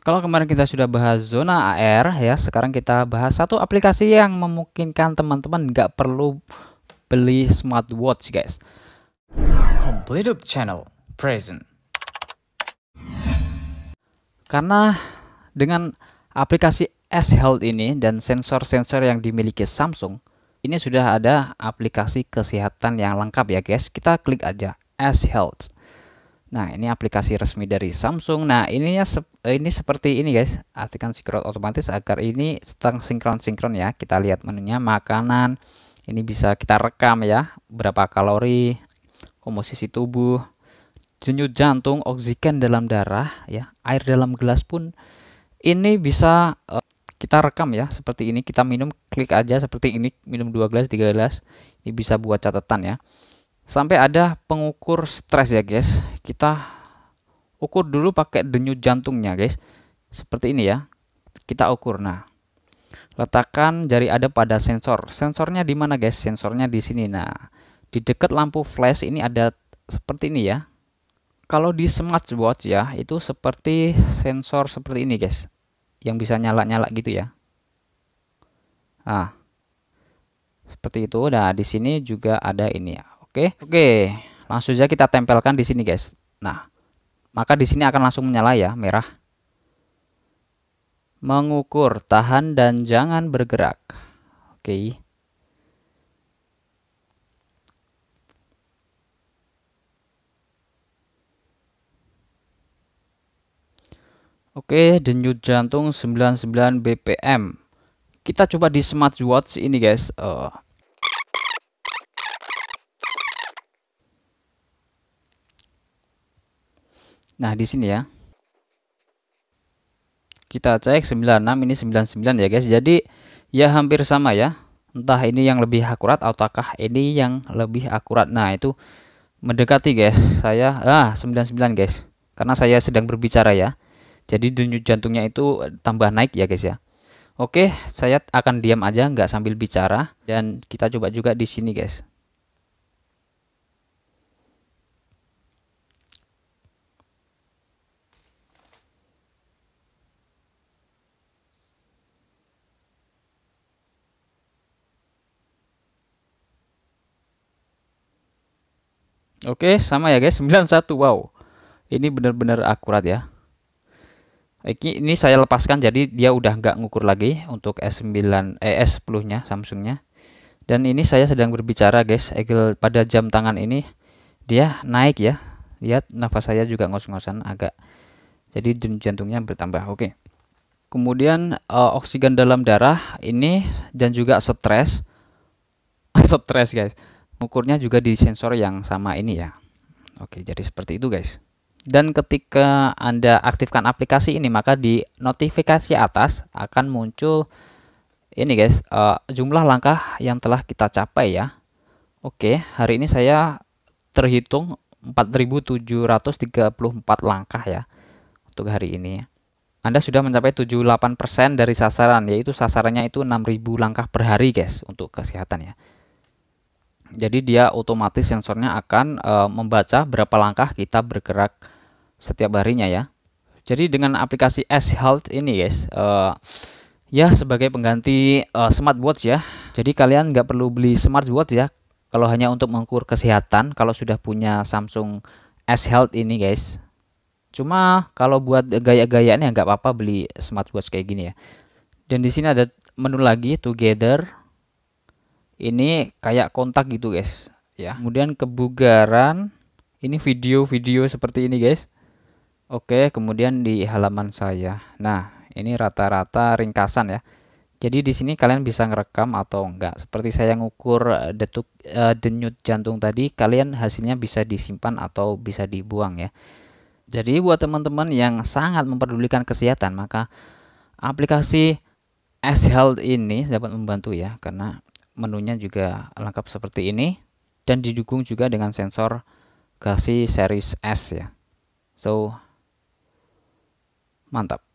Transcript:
Kalau kemarin kita sudah bahas zona AR ya, sekarang kita bahas satu aplikasi yang memungkinkan teman-teman nggak perlu beli smartwatch guys. Complete Channel Present. Karena dengan aplikasi S Health ini dan sensor-sensor yang dimiliki Samsung, ini sudah ada aplikasi kesehatan yang lengkap ya guys. Kita klik aja S Health. Nah, ini aplikasi resmi dari Samsung. Nah, ininya eh, ini seperti ini, guys. artikan sinkron otomatis agar ini setengah sinkron-sinkron ya. Kita lihat menunya makanan. Ini bisa kita rekam ya, berapa kalori, komposisi tubuh, denyut jantung, oksigen dalam darah ya, air dalam gelas pun ini bisa uh, kita rekam ya seperti ini. Kita minum klik aja seperti ini, minum dua gelas, tiga gelas. Ini bisa buat catatan ya sampai ada pengukur stres ya guys kita ukur dulu pakai denyut jantungnya guys seperti ini ya kita ukur nah letakkan jari ada pada sensor sensornya di mana guys sensornya di sini nah di dekat lampu flash ini ada seperti ini ya kalau di smartwatch ya itu seperti sensor seperti ini guys yang bisa nyala-nyala gitu ya ah seperti itu. Nah, di sini juga ada ini ya. Oke, oke. Langsung saja kita tempelkan di sini, guys. Nah, maka di sini akan langsung menyala ya, merah. Mengukur, tahan dan jangan bergerak. Oke. Oke, denyut jantung 99 BPM. Kita coba di smartwatch ini, guys. Uh, Nah, di sini ya. Kita cek 96 ini 99 ya guys. Jadi ya hampir sama ya. Entah ini yang lebih akurat ataukah ini yang lebih akurat. Nah, itu mendekati guys. Saya ah 99 guys. Karena saya sedang berbicara ya. Jadi denyut jantungnya itu tambah naik ya guys ya. Oke, saya akan diam aja nggak sambil bicara dan kita coba juga di sini guys. Oke, sama ya guys, 91. Wow. Ini benar-benar akurat ya. Ini saya lepaskan jadi dia udah nggak ngukur lagi untuk S9 eh, S10-nya Samsung-nya. Dan ini saya sedang berbicara guys, Eagle pada jam tangan ini dia naik ya. Lihat nafas saya juga ngos-ngosan agak. Jadi jantungnya bertambah. Oke. Kemudian uh, oksigen dalam darah ini dan juga stres. stres guys. Ukurnya juga di sensor yang sama ini ya. Oke, jadi seperti itu guys. Dan ketika Anda aktifkan aplikasi ini, maka di notifikasi atas akan muncul ini guys, uh, jumlah langkah yang telah kita capai ya. Oke, hari ini saya terhitung 4.734 langkah ya untuk hari ini. Anda sudah mencapai 78% dari sasaran, yaitu sasarannya itu 6.000 langkah per hari guys untuk kesehatan ya. Jadi dia otomatis sensornya akan e, membaca berapa langkah kita bergerak setiap harinya ya. Jadi dengan aplikasi S Health ini guys, e, ya sebagai pengganti e, smartwatch ya. Jadi kalian nggak perlu beli smartwatch ya. Kalau hanya untuk mengukur kesehatan, kalau sudah punya Samsung S Health ini guys. Cuma kalau buat gaya-gayaan ya nggak apa-apa beli smartwatch kayak gini ya. Dan di sini ada menu lagi together ini kayak kontak gitu guys ya kemudian kebugaran ini video-video seperti ini guys oke kemudian di halaman saya nah ini rata-rata ringkasan ya jadi di sini kalian bisa ngerekam atau enggak seperti saya ngukur eh, detuk uh, denyut jantung tadi kalian hasilnya bisa disimpan atau bisa dibuang ya jadi buat teman-teman yang sangat memperdulikan kesehatan maka aplikasi S Health ini dapat membantu ya karena menunya juga lengkap seperti ini dan didukung juga dengan sensor Galaxy series S ya so mantap